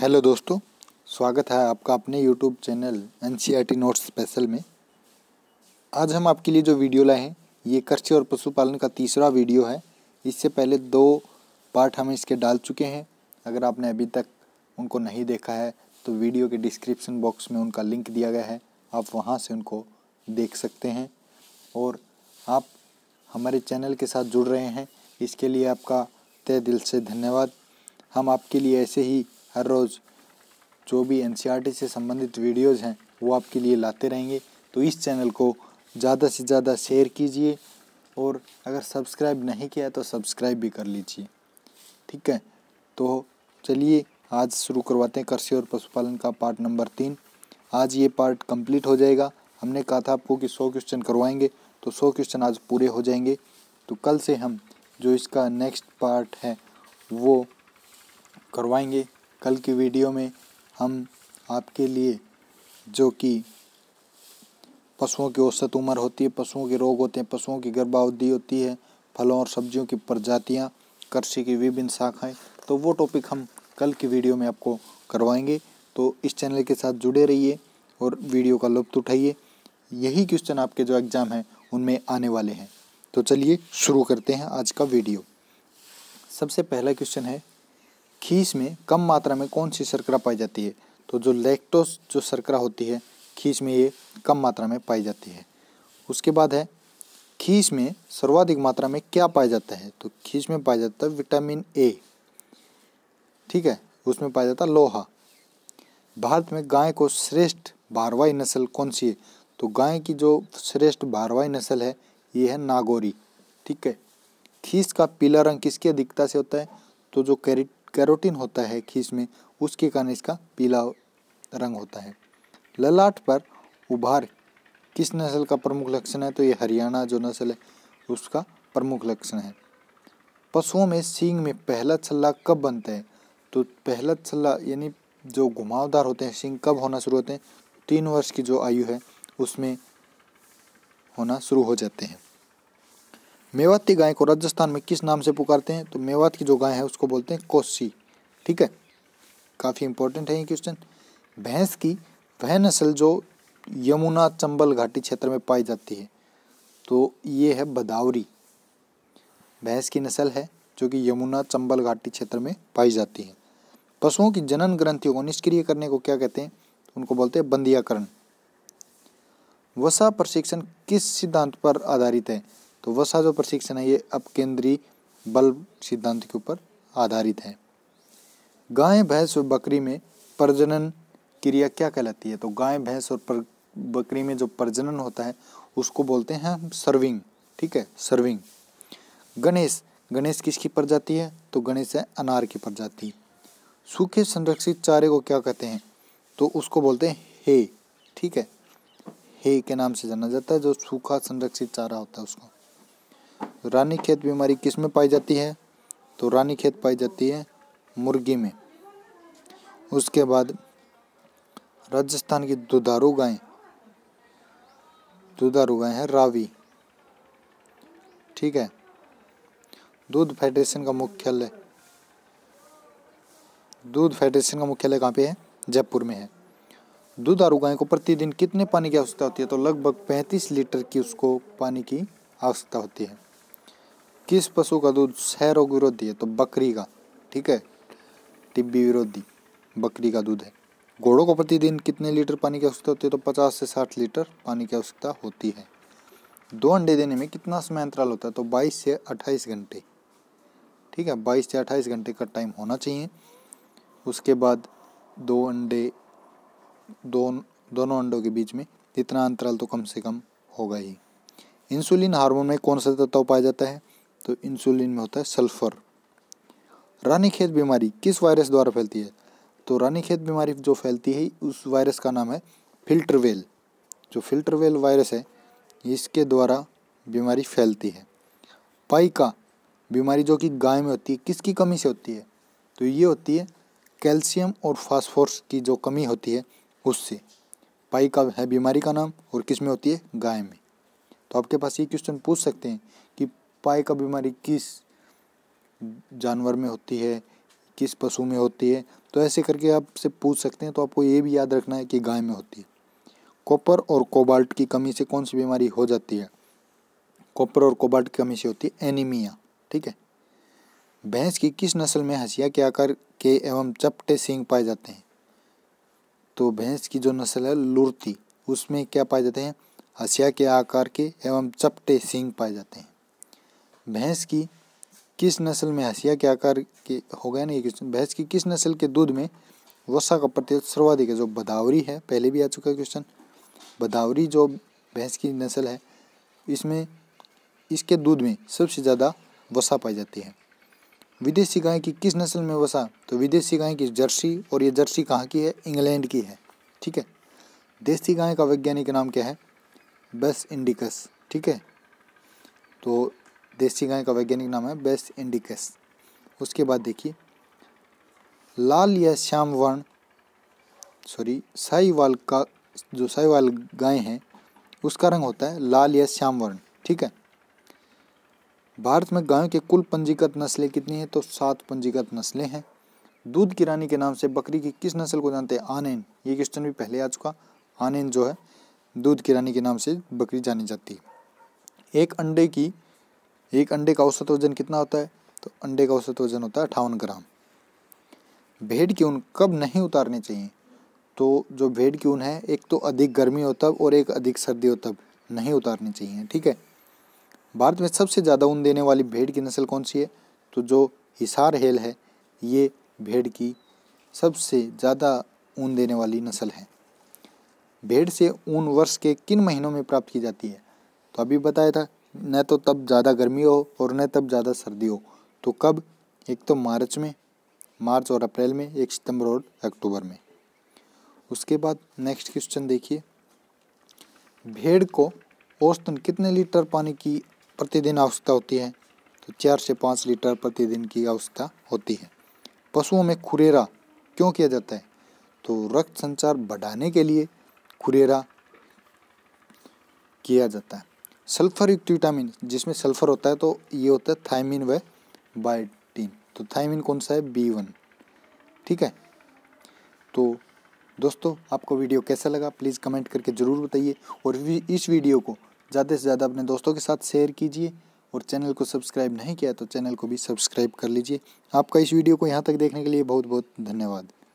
hello दोस्तों स्वागत है आपका अपने YouTube channel N C notes special में आज हम आपके लिए जो वीडियो लाए हैं ये कृषि और पशुपालन का तीसरा वीडियो है इससे पहले दो पार्ट हम इसके डाल चुके हैं अगर आपने अभी तक उनको नहीं देखा है तो वीडियो के डिस्क्रिप्शन बॉक्स में उनका लिंक दिया गया है आप वहाँ से उनको देख सकते हैं और आप हमारे चैनल के साथ जुड़ रहे हैं इसके लिए आपका तय दिल से धन्यवाद हम आपके लिए ऐसे ही हर रोज़ जो भी एन e से संबंधित वीडियोज़ हैं वो आपके लिए लाते रहेंगे तो इस चैनल को ज़्यादा से ज़्यादा शेयर कीजिए और अगर सब्सक्राइब नहीं किया तो सब्सक्राइब भी कर लीजिए ठीक है तो चलिए आज शुरू करवाते हैं कृषि और पशुपालन का पार्ट नंबर तीन आज ये पार्ट कंप्लीट हो जाएगा हमने कहा था आपको कि सौ क्वेश्चन करवाएंगे तो सौ क्वेश्चन आज पूरे हो जाएंगे तो कल से हम जो इसका नेक्स्ट पार्ट है वो करवाएंगे कल की वीडियो में हम आपके लिए जो कि पशुओं की औसत उम्र होती है पशुओं के रोग होते हैं पशुओं की गर्भावधि होती है फलों और सब्जियों की प्रजातियाँ कृषि की विभिन्न शाखाएं तो वो टॉपिक हम कल की वीडियो में आपको करवाएंगे तो इस चैनल के साथ जुड़े रहिए और वीडियो का लुप्त उठाइए यही क्वेश्चन आपके जो एग्ज़ाम हैं उनमें आने वाले हैं तो चलिए शुरू करते हैं आज का वीडियो सबसे पहला क्वेश्चन है खीस में कम मात्रा में कौन सी शर्करा पाई जाती है तो जो लैक्टोस जो शर्करा होती है खीस में ये कम मात्रा में पाई जाती है उसके बाद है खीस में सर्वाधिक मात्रा में क्या पाया जाता है तो खीस में पाया जाता है विटामिन ए ठीक है उसमें पाया जाता है लोहा भारत में गाय को श्रेष्ठ भारवाई नस्ल कौन सी है तो गाय की जो श्रेष्ठ भारवाई नस्ल है ये है नागौरी ठीक है खीस का पीला रंग किसकी अधिकता से होता है तो जो कैरिट कैरोटीन होता है खींच में उसके कारण इसका पीला रंग होता है ललाट पर उभार किस नस्ल का प्रमुख लक्षण है तो ये हरियाणा जो नस्ल है उसका प्रमुख लक्षण है पशुओं में सींग में पहला छल्ला कब बनता है तो पहला छल्ला यानी जो घुमावदार होते हैं सींग कब होना शुरू होते हैं तीन वर्ष की जो आयु है उसमें होना शुरू हो जाते हैं मेवाती गाय को राजस्थान में किस नाम से पुकारते हैं तो मेवात की जो गाय है उसको बोलते हैं कोसी ठीक है काफ़ी इंपॉर्टेंट है ये क्वेश्चन भैंस की वह नस्ल जो यमुना चंबल घाटी क्षेत्र में पाई जाती है तो ये है बदावरी भैंस की नस्ल है जो कि यमुना चंबल घाटी क्षेत्र में पाई जाती है पशुओं की जनन ग्रंथियों को निष्क्रिय करने को क्या कहते हैं उनको बोलते हैं बंदियाकरण वसा प्रशिक्षण किस सिद्धांत पर आधारित है तो वसा जो प्रशिक्षण है ये अब केंद्रीय बल सिद्धांत के ऊपर आधारित है गाय भैंस और बकरी में प्रजनन क्रिया क्या कहलाती है तो गाय भैंस और पर, बकरी में जो प्रजनन होता है उसको बोलते हैं हम सर्विंग ठीक है सर्विंग गणेश गणेश किसकी प्रजाति है तो गणेश है अनार की प्रजाति सूखे संरक्षित चारे को क्या कहते हैं तो उसको बोलते हैं हे ठीक है हे के नाम से जाना जाता है जो सूखा संरक्षित चारा होता है उसको रानी खेत बीमारी किस में पाई जाती है तो रानी खेत पाई जाती है मुर्गी में उसके बाद राजस्थान की दुधारू गायें दुधारू गायें हैं रावी ठीक है दूध फेडरेशन का मुख्यालय दूध फेडरेशन का मुख्यालय कहाँ पे है जयपुर में है दूध आरू गाय को प्रतिदिन कितने पानी की आवश्यकता होती है तो लगभग 35 लीटर की उसको पानी की आवश्यकता होती है किस पशु का दूध क्षय रोग विरोधी है तो बकरी का ठीक है टिब्बी विरोधी बकरी का दूध है घोड़ों को प्रतिदिन कितने लीटर पानी की आवश्यकता होती है तो पचास से साठ लीटर पानी की आवश्यकता होती है दो अंडे देने में कितना समय अंतराल होता है तो बाईस से अट्ठाईस घंटे ठीक है बाईस से अट्ठाईस घंटे का टाइम होना चाहिए उसके बाद दो अंडे दो दोनों अंडों के बीच में इतना अंतराल तो कम से कम होगा ही इंसुलिन हार्मोन में कौन सा तत्व पाया जाता है तो इंसुलिन में होता है सल्फर रानी खेत बीमारी किस वायरस द्वारा फैलती है तो रानी खेत बीमारी जो फैलती है उस वायरस का नाम है फिल्टरवेल जो फिल्टरवेल वायरस है इसके द्वारा बीमारी फैलती है पाई का बीमारी जो कि गाय में होती है किसकी कमी से होती है तो ये होती है कैल्शियम और फास्फोरस की जो कमी होती है उससे पाई का है बीमारी का नाम और किस में होती है गाय में तो आपके पास ये क्वेश्चन पूछ सकते हैं कि का बीमारी किस जानवर में होती है किस पशु में होती है तो ऐसे करके आपसे पूछ सकते हैं तो आपको ये भी याद रखना है कि गाय में होती है कॉपर और कोबाल्ट की कमी से कौन सी बीमारी हो जाती है कॉपर और कोबाल्ट की कमी से होती है एनीमिया ठीक है भैंस की किस नस्ल में हसिया के आकार के एवं चपटे सींग पाए जाते हैं तो भैंस की जो नस्ल है लुरती उसमें क्या पाए जाते हैं हसिया के आकार के एवं चपटे सींग पाए जाते हैं भैंस की किस नस्ल में हसिया के आकार के हो गया ना ये क्वेश्चन भैंस की किस नस्ल के दूध में वसा का प्रतिशत सर्वाधिक है जो बदावरी है पहले भी आ चुका है क्वेश्चन बदावरी जो भैंस की नस्ल है इसमें इसके दूध में सबसे ज़्यादा वसा पाई जाती है विदेशी गाय की किस नस्ल में वसा तो विदेशी गाय की जर्सी और ये जर्सी कहाँ की है इंग्लैंड की है ठीक है देसी गाय का वैज्ञानिक नाम क्या है बस इंडिकस ठीक है तो देसी गाय का वैज्ञानिक नाम है बेस्ट इंडिकस उसके बाद देखिए लाल या श्याम वर्ण सॉरी साईवाल का जो साईवाल गाय हैं उसका रंग होता है लाल या श्याम वर्ण ठीक है भारत में गायों के कुल पंजीकृत नस्लें कितनी हैं तो सात पंजीकृत नस्लें हैं दूध की रानी के नाम से बकरी की किस नस्ल को जानते हैं आनेन ये क्वेश्चन भी पहले आ चुका आनेन जो है दूध की रानी के नाम से बकरी जानी जाती है एक अंडे की एक अंडे का औसत वजन कितना होता है तो अंडे का औसत वजन होता है अठावन ग्राम भेड़ की ऊन कब नहीं उतारनी चाहिए तो जो भेड़ की ऊन है एक तो अधिक गर्मी हो तब और एक अधिक सर्दी हो तब नहीं उतारनी चाहिए ठीक है भारत में सबसे ज़्यादा ऊन देने वाली भेड़ की नस्ल कौन सी है तो जो हिसार हेल है ये भेड़ की सबसे ज़्यादा ऊन देने वाली नस्ल है भेड़ से ऊन वर्ष के किन महीनों में प्राप्त की जाती है तो अभी बताया था न तो तब ज़्यादा गर्मी हो और न तब ज़्यादा सर्दी हो तो कब एक तो मार्च में मार्च और अप्रैल में एक सितंबर और अक्टूबर में उसके बाद नेक्स्ट क्वेश्चन देखिए भेड़ को औसतन कितने लीटर पानी की प्रतिदिन आवश्यकता होती है तो चार से पाँच लीटर प्रतिदिन की आवश्यकता होती है पशुओं में खुरेरा क्यों किया जाता है तो रक्त संचार बढ़ाने के लिए खुरेरा किया जाता है सल्फर युक्त विटामिन जिसमें सल्फर होता है तो ये होता है थायमिन व बायोटीन तो थायमिन कौन सा है बी वन ठीक है तो दोस्तों आपको वीडियो कैसा लगा प्लीज़ कमेंट करके ज़रूर बताइए और इस वीडियो को ज़्यादा से ज़्यादा अपने दोस्तों के साथ शेयर कीजिए और चैनल को सब्सक्राइब नहीं किया तो चैनल को भी सब्सक्राइब कर लीजिए आपका इस वीडियो को यहाँ तक देखने के लिए बहुत बहुत धन्यवाद